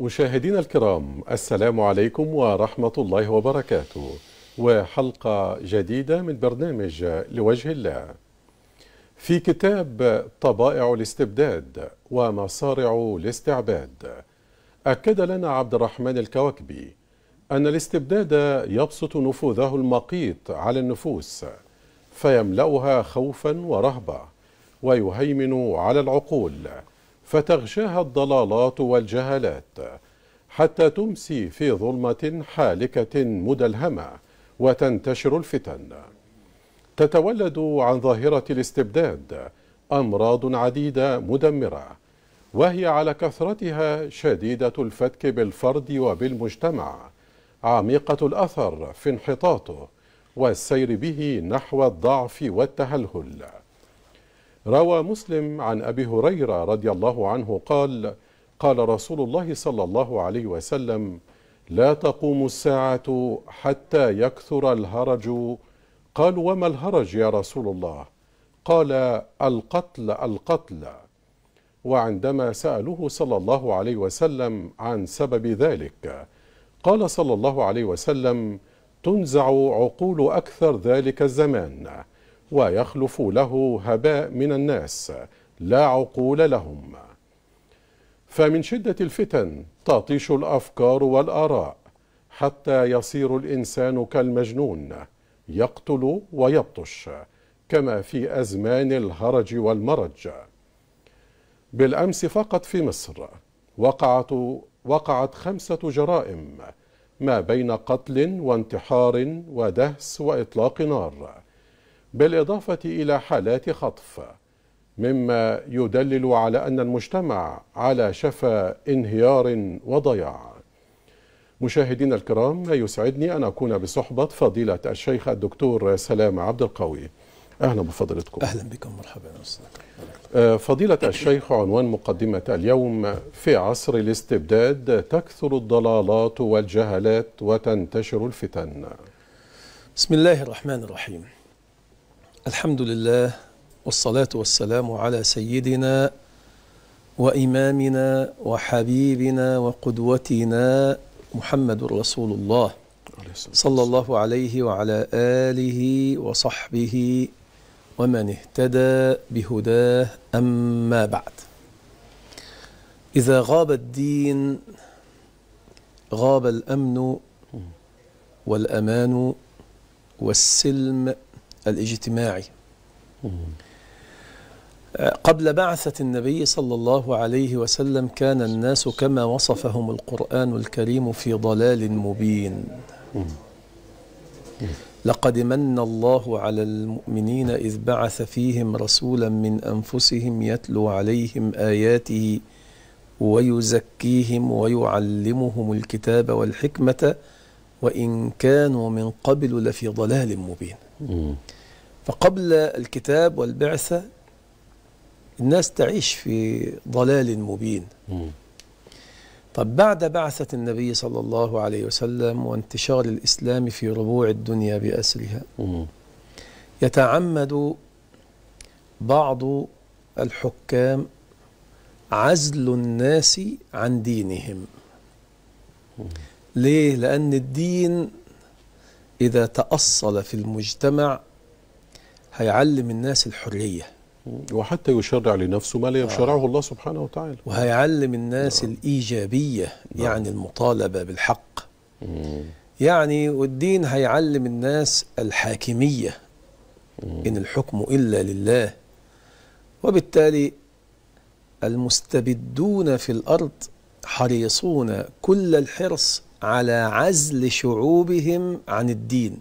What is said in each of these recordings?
مشاهدينا الكرام السلام عليكم ورحمة الله وبركاته وحلقة جديدة من برنامج لوجه الله في كتاب طبائع الاستبداد ومصارع الاستعباد أكد لنا عبد الرحمن الكواكبي أن الاستبداد يبسط نفوذه المقيت على النفوس فيملأها خوفا ورهبة ويهيمن على العقول فتغشاها الضلالات والجهلات حتى تمسي في ظلمة حالكة مدلهمة وتنتشر الفتن تتولد عن ظاهرة الاستبداد أمراض عديدة مدمرة وهي على كثرتها شديدة الفتك بالفرد وبالمجتمع عميقة الأثر في انحطاطه والسير به نحو الضعف والتهلهل روى مسلم عن أبي هريرة رضي الله عنه قال قال رسول الله صلى الله عليه وسلم لا تقوم الساعة حتى يكثر الهرج قالوا وما الهرج يا رسول الله قال القتل القتل وعندما سألوه صلى الله عليه وسلم عن سبب ذلك قال صلى الله عليه وسلم تنزع عقول أكثر ذلك الزمان ويخلف له هباء من الناس لا عقول لهم فمن شدة الفتن تطيش الأفكار والآراء حتى يصير الإنسان كالمجنون يقتل ويبطش كما في أزمان الهرج والمرج بالأمس فقط في مصر وقعت, وقعت خمسة جرائم ما بين قتل وانتحار ودهس وإطلاق نار بالإضافة إلى حالات خطف مما يدلل على أن المجتمع على شفا انهيار وضياع مشاهدينا الكرام يسعدني أن أكون بصحبة فضيلة الشيخ الدكتور سلام عبد القوي أهلا بفضلتكم أهلا بكم مرحبا آه، فضيلة الشيخ عنوان مقدمة اليوم في عصر الاستبداد تكثر الضلالات والجهلات وتنتشر الفتن بسم الله الرحمن الرحيم الحمد لله والصلاة والسلام على سيدنا وإمامنا وحبيبنا وقدوتنا محمد رسول الله صلى الله عليه وعلى آله وصحبه ومن اهتدى بهداه أما بعد إذا غاب الدين غاب الأمن والأمان والسلم الاجتماعي قبل بعثة النبي صلى الله عليه وسلم كان الناس كما وصفهم القرآن الكريم في ضلال مبين لقد من الله على المؤمنين إذ بعث فيهم رسولا من أنفسهم يتلو عليهم آياته ويزكيهم ويعلمهم الكتاب والحكمة وإن كانوا من قبل لفي ضلال مبين فقبل الكتاب والبعثة الناس تعيش في ضلال مبين طب بعد بعثة النبي صلى الله عليه وسلم وانتشار الإسلام في ربوع الدنيا بأسرها يتعمد بعض الحكام عزل الناس عن دينهم ليه؟ لأن الدين إذا تأصل في المجتمع هيعلم الناس الحرية وحتى يشرع لنفسه ما لا يشرعه آه. الله سبحانه وتعالى وهيعلم الناس آه. الإيجابية آه. يعني المطالبة بالحق مم. يعني والدين هيعلم الناس الحاكمية مم. إن الحكم إلا لله وبالتالي المستبدون في الأرض حريصون كل الحرص على عزل شعوبهم عن الدين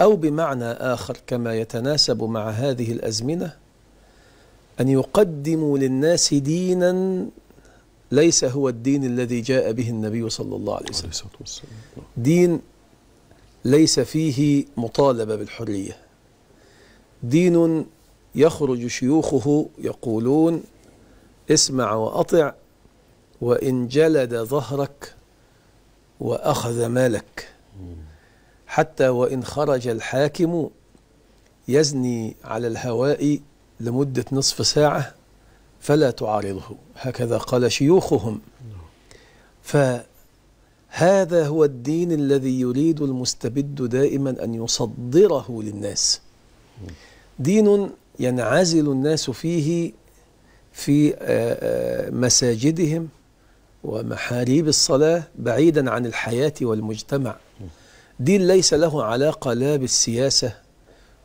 أو بمعنى آخر كما يتناسب مع هذه الأزمنة أن يقدموا للناس دينا ليس هو الدين الذي جاء به النبي صلى الله عليه وسلم دين ليس فيه مطالبة بالحرية دين يخرج شيوخه يقولون اسمع وأطع وإن جلد ظهرك وأخذ مالك حتى وإن خرج الحاكم يزني على الهواء لمدة نصف ساعة فلا تعارضه هكذا قال شيوخهم فهذا هو الدين الذي يريد المستبد دائما أن يصدره للناس دين ينعزل الناس فيه في آه، آه، مساجدهم ومحاريب الصلاة بعيدا عن الحياة والمجتمع دين ليس له علاقة لا بالسياسة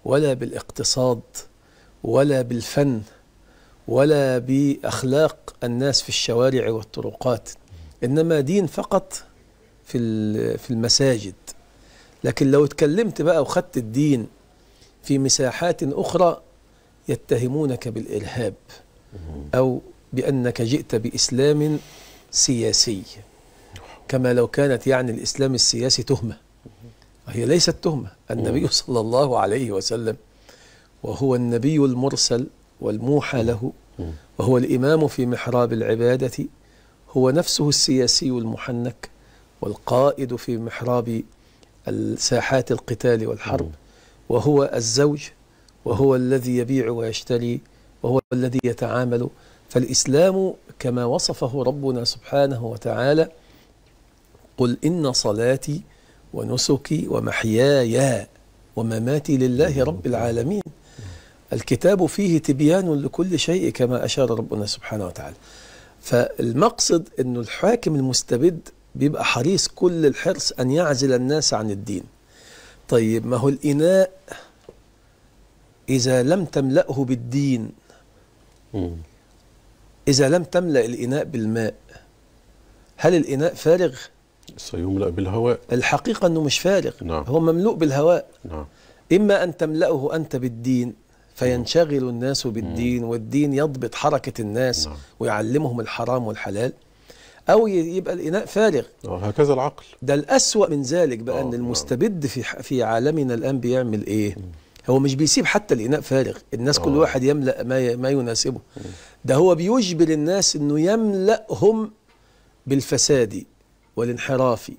ولا بالاقتصاد ولا بالفن ولا بأخلاق الناس في الشوارع والطرقات إنما دين فقط في في المساجد لكن لو اتكلمت بقى وخدت الدين في مساحات أخرى يتهمونك بالإرهاب أو بأنك جئت بإسلام سياسي كما لو كانت يعني الإسلام السياسي تهمة وهي ليست تهمة النبي صلى الله عليه وسلم وهو النبي المرسل والموحى له وهو الإمام في محراب العبادة هو نفسه السياسي المحنك والقائد في محراب ساحات القتال والحرب وهو الزوج وهو الذي يبيع ويشتري وهو الذي يتعامل فالإسلام كما وصفه ربنا سبحانه وتعالى قل إن صلاتي ونسكي ومحياي ومماتي لله رب العالمين الكتاب فيه تبيان لكل شيء كما أشار ربنا سبحانه وتعالى فالمقصد أنه الحاكم المستبد بيبقى حريص كل الحرص أن يعزل الناس عن الدين طيب ما هو الإناء إذا لم تملأه بالدين إذا لم تملأ الإناء بالماء هل الإناء فارغ؟ سيملأ بالهواء الحقيقة أنه مش فارغ نعم. هو مملوء بالهواء نعم. إما أن تملأه أنت بالدين فينشغل الناس بالدين والدين يضبط حركة الناس نعم. ويعلمهم الحرام والحلال أو يبقى الإناء فارغ آه، هكذا العقل ده الأسوأ من ذلك بقى أن آه، نعم. المستبد في في عالمنا الآن بيعمل إيه؟ مم. هو مش بيسيب حتى الإناء فارغ الناس أوه. كل آه. واحد يملأ ما, ما يناسبه ده هو بيجبر الناس أنه يملأهم بالفساد والانحراف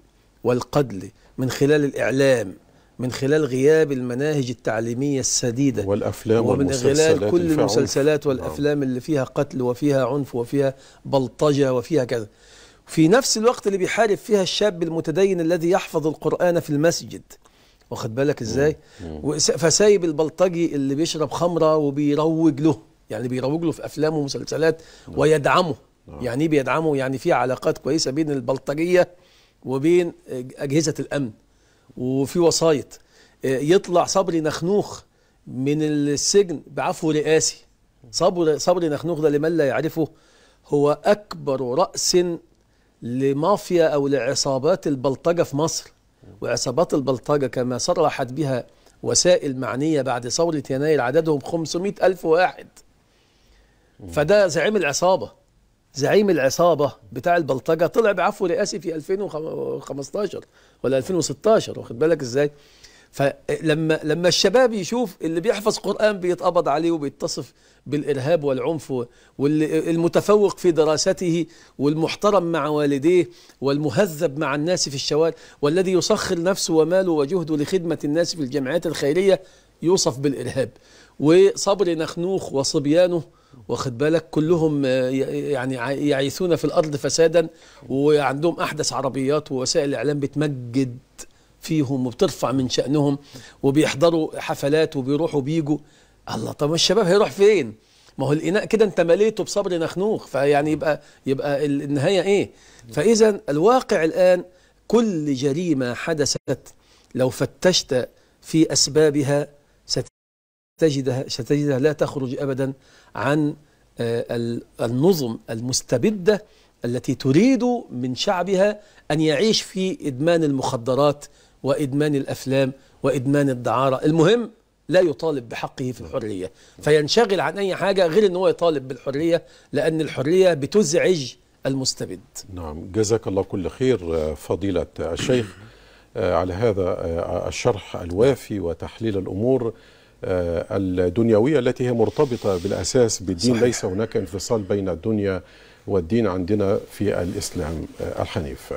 والقدل من خلال الإعلام من خلال غياب المناهج التعليمية السديدة والأفلام ومن خلال كل المسلسلات آه. والأفلام اللي فيها قتل وفيها عنف وفيها بلطجة وفيها كذا في نفس الوقت اللي بيحارب فيها الشاب المتدين الذي يحفظ القرآن في المسجد واخد بالك ازاي فسايب البلطجي اللي بيشرب خمره وبيروج له يعني بيروج له في افلام ومسلسلات نعم. ويدعمه نعم. يعني ايه بيدعمه يعني في علاقات كويسه بين البلطجيه وبين اجهزه الامن وفي وسايط آه، يطلع صبري نخنوخ من السجن بعفو رئاسي صبر صبري نخنوخ ده لمن لا يعرفه هو اكبر راس لمافيا او لعصابات البلطجه في مصر وعصابات البلطجة كما صرحت بها وسائل معنية بعد ثورة يناير عددهم 500 ألف واحد فده زعيم العصابة زعيم العصابة بتاع البلطجة طلع بعفو رئاسي في 2015 ولا 2016 واخد بالك ازاي فلما لما الشباب يشوف اللي بيحفظ قرآن بيتقبض عليه وبيتصف بالإرهاب والعنف والمتفوق في دراسته والمحترم مع والديه والمهذب مع الناس في الشوارع والذي يسخر نفسه وماله وجهده لخدمة الناس في الجمعيات الخيرية يوصف بالإرهاب وصبر نخنوخ وصبيانه واخد بالك كلهم يعني يعيثون في الأرض فسادا وعندهم أحدث عربيات ووسائل الإعلام بتمجد فيهم وبترفع من شأنهم وبيحضروا حفلات وبيروحوا بيجوا الله طب الشباب هيروح فين ما هو الإناء كده انت مليته بصبر نخنوخ فيعني يبقى يبقى النهاية ايه فإذا الواقع الآن كل جريمة حدثت لو فتشت في أسبابها ستجدها, ستجدها لا تخرج أبدا عن آه، النظم المستبدة التي تريد من شعبها أن يعيش في إدمان المخدرات وإدمان الأفلام وإدمان الدعارة المهم لا يطالب بحقه في الحرية فينشغل عن أي حاجة غير أنه يطالب بالحرية لأن الحرية بتزعج المستبد نعم جزاك الله كل خير آه، فضيلة الشيخ آه، على هذا آه، الشرح الوافي وتحليل الأمور الدنيوية التي هي مرتبطة بالأساس بالدين صحيح. ليس هناك انفصال بين الدنيا والدين عندنا في الإسلام الحنيف